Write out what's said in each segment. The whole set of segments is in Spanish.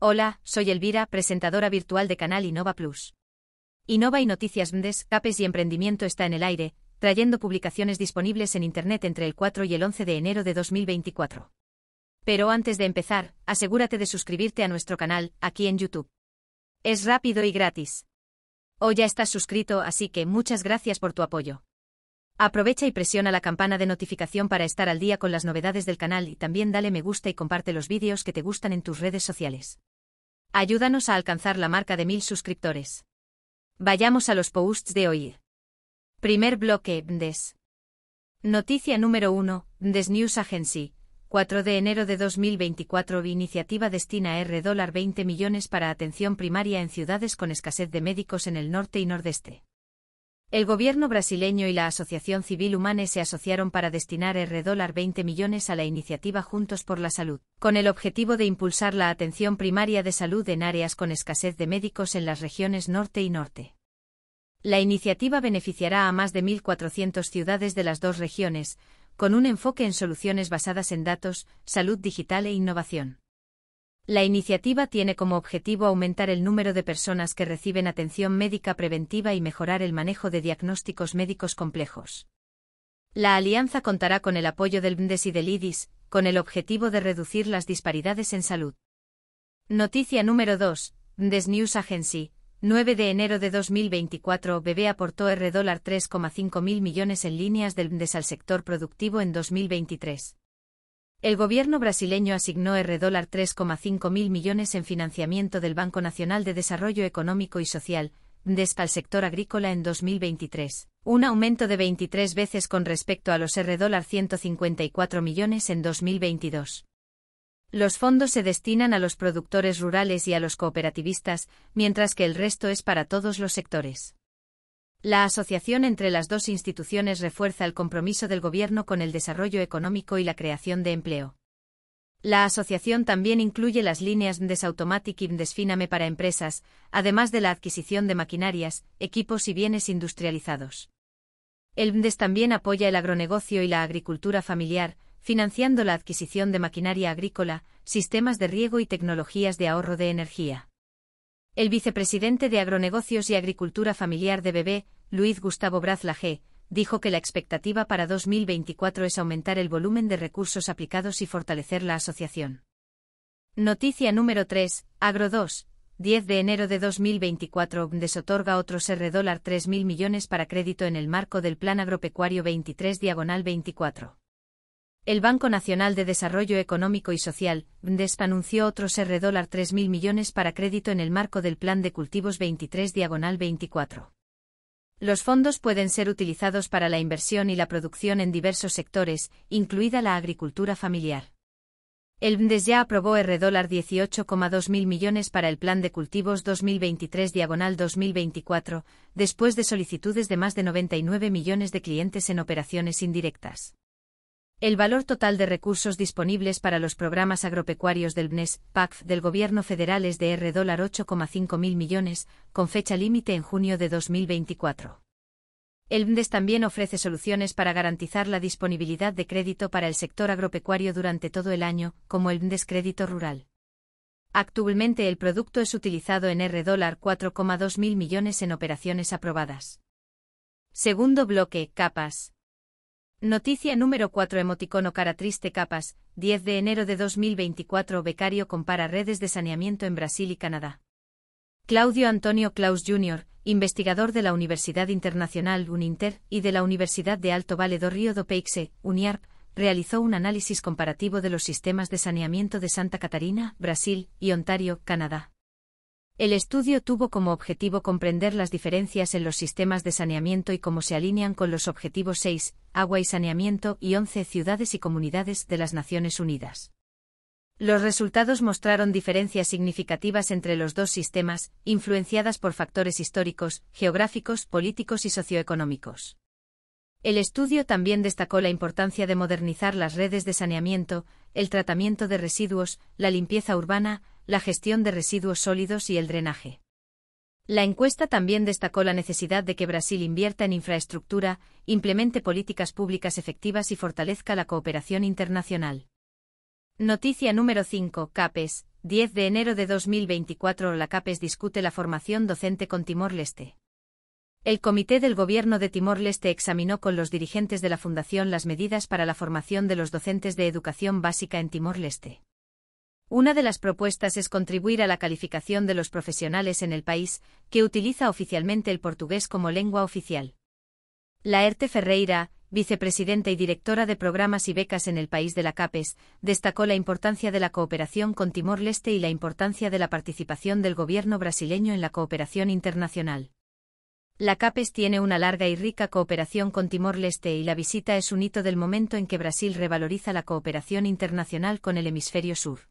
Hola, soy Elvira, presentadora virtual de canal Innova Plus. Innova y Noticias MDES, CAPES y Emprendimiento está en el aire, trayendo publicaciones disponibles en Internet entre el 4 y el 11 de enero de 2024. Pero antes de empezar, asegúrate de suscribirte a nuestro canal, aquí en YouTube. Es rápido y gratis. O ya estás suscrito, así que muchas gracias por tu apoyo. Aprovecha y presiona la campana de notificación para estar al día con las novedades del canal y también dale me gusta y comparte los vídeos que te gustan en tus redes sociales. Ayúdanos a alcanzar la marca de mil suscriptores. Vayamos a los posts de hoy. Primer bloque, BNDES. Noticia número 1, BNDES News Agency, 4 de enero de 2024 Iniciativa destina R$ 20 millones para atención primaria en ciudades con escasez de médicos en el norte y nordeste. El gobierno brasileño y la Asociación Civil Humane se asociaron para destinar R$ 20 millones a la iniciativa Juntos por la Salud, con el objetivo de impulsar la atención primaria de salud en áreas con escasez de médicos en las regiones norte y norte. La iniciativa beneficiará a más de 1.400 ciudades de las dos regiones, con un enfoque en soluciones basadas en datos, salud digital e innovación. La iniciativa tiene como objetivo aumentar el número de personas que reciben atención médica preventiva y mejorar el manejo de diagnósticos médicos complejos. La alianza contará con el apoyo del BNDES y del IDIS, con el objetivo de reducir las disparidades en salud. Noticia número 2. BNDES News Agency, 9 de enero de 2024 BB aportó R 3,5 mil millones en líneas del BNDES al sector productivo en 2023. El gobierno brasileño asignó R 3,5 mil millones en financiamiento del Banco Nacional de Desarrollo Económico y Social, BNDES al sector agrícola en 2023, un aumento de 23 veces con respecto a los R 154 millones en 2022. Los fondos se destinan a los productores rurales y a los cooperativistas, mientras que el resto es para todos los sectores. La asociación entre las dos instituciones refuerza el compromiso del Gobierno con el desarrollo económico y la creación de empleo. La asociación también incluye las líneas MDES Automatic y MDES Finame para empresas, además de la adquisición de maquinarias, equipos y bienes industrializados. El MDES también apoya el agronegocio y la agricultura familiar, financiando la adquisición de maquinaria agrícola, sistemas de riego y tecnologías de ahorro de energía. El vicepresidente de Agronegocios y Agricultura Familiar de Bebé, Luis Gustavo Brazlaje, dijo que la expectativa para 2024 es aumentar el volumen de recursos aplicados y fortalecer la asociación. Noticia número 3, Agro 2. 10 de enero de 2024 Desotorga otorga otros R 3.000 millones para crédito en el marco del Plan Agropecuario 23 diagonal 24. El Banco Nacional de Desarrollo Económico y Social, BNDES, anunció otros R$ 3.000 millones para crédito en el marco del Plan de Cultivos 23 Diagonal 24. Los fondos pueden ser utilizados para la inversión y la producción en diversos sectores, incluida la agricultura familiar. El BNDES ya aprobó R$ 18,2 mil millones para el Plan de Cultivos 2023 Diagonal 2024, después de solicitudes de más de 99 millones de clientes en operaciones indirectas. El valor total de recursos disponibles para los programas agropecuarios del BNES pacf del Gobierno Federal es de R$ 8,5 mil millones, con fecha límite en junio de 2024. El BNES también ofrece soluciones para garantizar la disponibilidad de crédito para el sector agropecuario durante todo el año, como el BNDES Crédito Rural. Actualmente el producto es utilizado en R$ 4,2 mil millones en operaciones aprobadas. Segundo bloque, capas. Noticia número 4 Emoticono cara triste capas, 10 de enero de 2024 Becario compara redes de saneamiento en Brasil y Canadá. Claudio Antonio Claus Jr., investigador de la Universidad Internacional UNINTER y de la Universidad de Alto Valle do Río do Peixe, UNIARP, realizó un análisis comparativo de los sistemas de saneamiento de Santa Catarina, Brasil, y Ontario, Canadá. El estudio tuvo como objetivo comprender las diferencias en los sistemas de saneamiento y cómo se alinean con los objetivos 6, agua y saneamiento y 11 ciudades y comunidades de las Naciones Unidas. Los resultados mostraron diferencias significativas entre los dos sistemas, influenciadas por factores históricos, geográficos, políticos y socioeconómicos. El estudio también destacó la importancia de modernizar las redes de saneamiento, el tratamiento de residuos, la limpieza urbana, la gestión de residuos sólidos y el drenaje. La encuesta también destacó la necesidad de que Brasil invierta en infraestructura, implemente políticas públicas efectivas y fortalezca la cooperación internacional. Noticia número 5. CAPES. 10 de enero de 2024 la CAPES discute la formación docente con Timor-Leste. El Comité del Gobierno de Timor-Leste examinó con los dirigentes de la Fundación las medidas para la formación de los docentes de educación básica en Timor-Leste. Una de las propuestas es contribuir a la calificación de los profesionales en el país, que utiliza oficialmente el portugués como lengua oficial. Laerte Ferreira, vicepresidenta y directora de programas y becas en el país de la CAPES, destacó la importancia de la cooperación con Timor-Leste y la importancia de la participación del gobierno brasileño en la cooperación internacional. La CAPES tiene una larga y rica cooperación con Timor-Leste y la visita es un hito del momento en que Brasil revaloriza la cooperación internacional con el hemisferio sur.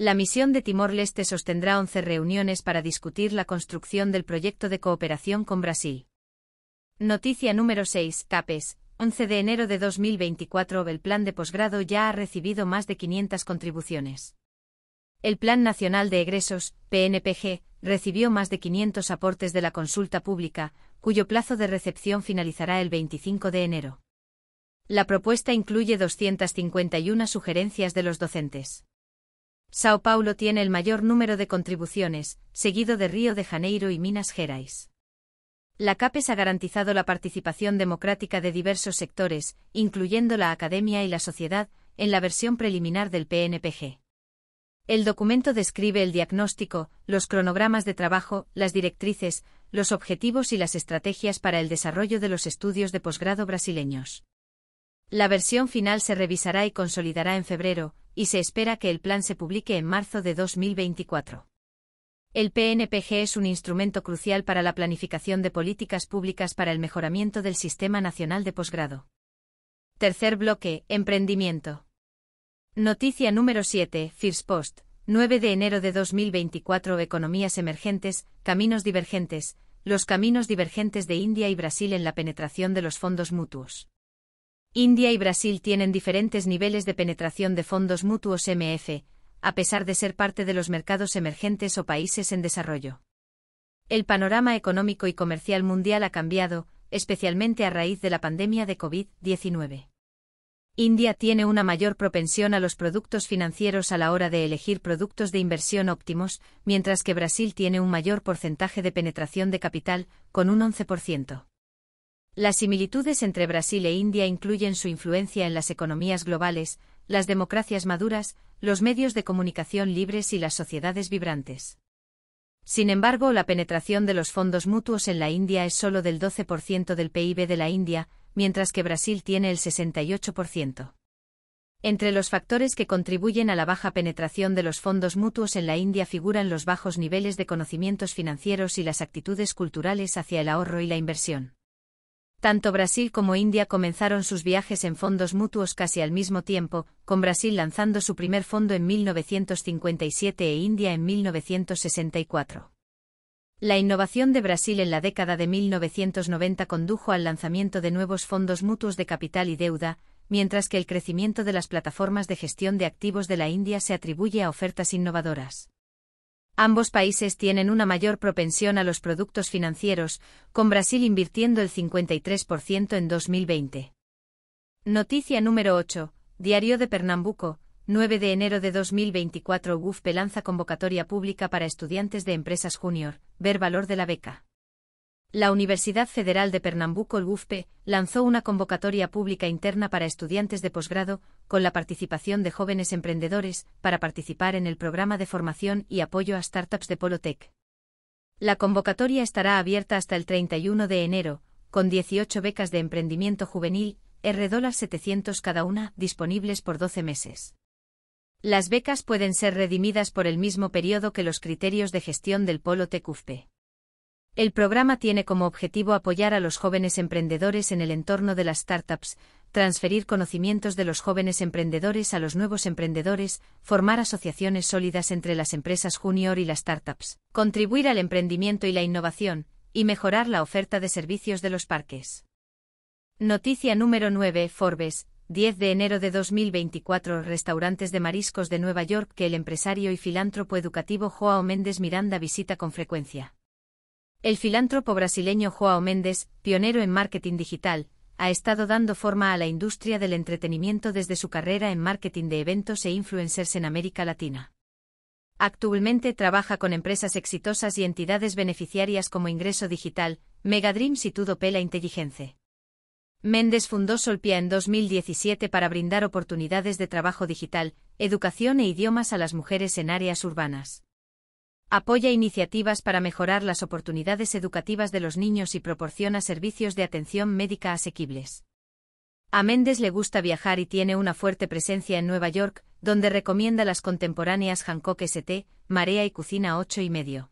La misión de Timor-Leste sostendrá 11 reuniones para discutir la construcción del proyecto de cooperación con Brasil. Noticia número 6. TAPES. 11 de enero de 2024. El plan de posgrado ya ha recibido más de 500 contribuciones. El Plan Nacional de Egresos, PNPG, recibió más de 500 aportes de la consulta pública, cuyo plazo de recepción finalizará el 25 de enero. La propuesta incluye 251 sugerencias de los docentes. Sao Paulo tiene el mayor número de contribuciones, seguido de Río de Janeiro y Minas Gerais. La CAPES ha garantizado la participación democrática de diversos sectores, incluyendo la academia y la sociedad, en la versión preliminar del PNPG. El documento describe el diagnóstico, los cronogramas de trabajo, las directrices, los objetivos y las estrategias para el desarrollo de los estudios de posgrado brasileños. La versión final se revisará y consolidará en febrero, y se espera que el plan se publique en marzo de 2024. El PNPG es un instrumento crucial para la planificación de políticas públicas para el mejoramiento del Sistema Nacional de Posgrado. Tercer bloque, emprendimiento. Noticia número 7, First Post, 9 de enero de 2024 Economías emergentes, caminos divergentes, los caminos divergentes de India y Brasil en la penetración de los fondos mutuos. India y Brasil tienen diferentes niveles de penetración de fondos mutuos MF, a pesar de ser parte de los mercados emergentes o países en desarrollo. El panorama económico y comercial mundial ha cambiado, especialmente a raíz de la pandemia de COVID-19. India tiene una mayor propensión a los productos financieros a la hora de elegir productos de inversión óptimos, mientras que Brasil tiene un mayor porcentaje de penetración de capital, con un 11%. Las similitudes entre Brasil e India incluyen su influencia en las economías globales, las democracias maduras, los medios de comunicación libres y las sociedades vibrantes. Sin embargo, la penetración de los fondos mutuos en la India es solo del 12% del PIB de la India, mientras que Brasil tiene el 68%. Entre los factores que contribuyen a la baja penetración de los fondos mutuos en la India figuran los bajos niveles de conocimientos financieros y las actitudes culturales hacia el ahorro y la inversión. Tanto Brasil como India comenzaron sus viajes en fondos mutuos casi al mismo tiempo, con Brasil lanzando su primer fondo en 1957 e India en 1964. La innovación de Brasil en la década de 1990 condujo al lanzamiento de nuevos fondos mutuos de capital y deuda, mientras que el crecimiento de las plataformas de gestión de activos de la India se atribuye a ofertas innovadoras. Ambos países tienen una mayor propensión a los productos financieros, con Brasil invirtiendo el 53% en 2020. Noticia número 8. Diario de Pernambuco, 9 de enero de 2024 UFPE lanza convocatoria pública para estudiantes de empresas junior, ver valor de la beca. La Universidad Federal de Pernambuco, el UFPE, lanzó una convocatoria pública interna para estudiantes de posgrado, con la participación de jóvenes emprendedores, para participar en el programa de formación y apoyo a startups de Polotec. La convocatoria estará abierta hasta el 31 de enero, con 18 becas de emprendimiento juvenil, 700 cada una, disponibles por 12 meses. Las becas pueden ser redimidas por el mismo periodo que los criterios de gestión del Polotec UFPE. El programa tiene como objetivo apoyar a los jóvenes emprendedores en el entorno de las startups, transferir conocimientos de los jóvenes emprendedores a los nuevos emprendedores, formar asociaciones sólidas entre las empresas junior y las startups, contribuir al emprendimiento y la innovación, y mejorar la oferta de servicios de los parques. Noticia número 9. Forbes, 10 de enero de 2024 Restaurantes de mariscos de Nueva York que el empresario y filántropo educativo Joao Méndez Miranda visita con frecuencia. El filántropo brasileño Joao Méndez, pionero en marketing digital, ha estado dando forma a la industria del entretenimiento desde su carrera en marketing de eventos e influencers en América Latina. Actualmente trabaja con empresas exitosas y entidades beneficiarias como Ingreso Digital, Megadreams y Tudo Pela Inteligencia. Méndez fundó Solpia en 2017 para brindar oportunidades de trabajo digital, educación e idiomas a las mujeres en áreas urbanas. Apoya iniciativas para mejorar las oportunidades educativas de los niños y proporciona servicios de atención médica asequibles. A Méndez le gusta viajar y tiene una fuerte presencia en Nueva York, donde recomienda las contemporáneas Hancock ST, Marea y Cocina 8 y medio.